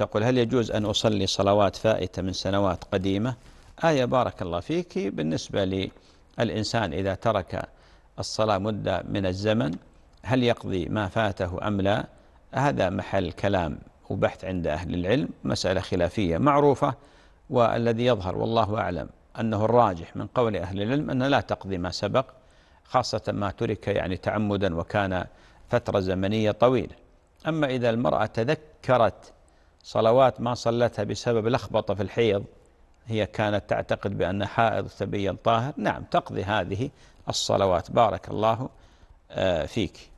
تقول هل يجوز أن أصلي صلوات فائتة من سنوات قديمة آية بارك الله فيك بالنسبة للإنسان إذا ترك الصلاة مدة من الزمن هل يقضي ما فاته أم لا هذا محل كلام وبحث عند أهل العلم مسألة خلافية معروفة والذي يظهر والله أعلم أنه الراجح من قول أهل العلم أن لا تقضي ما سبق خاصة ما ترك يعني تعمدا وكان فترة زمنية طويلة أما إذا المرأة تذكرت صلوات ما صلتها بسبب لخبطة في الحيض هي كانت تعتقد بأن حائض ثبيا طاهر نعم تقضي هذه الصلوات بارك الله آه، فيك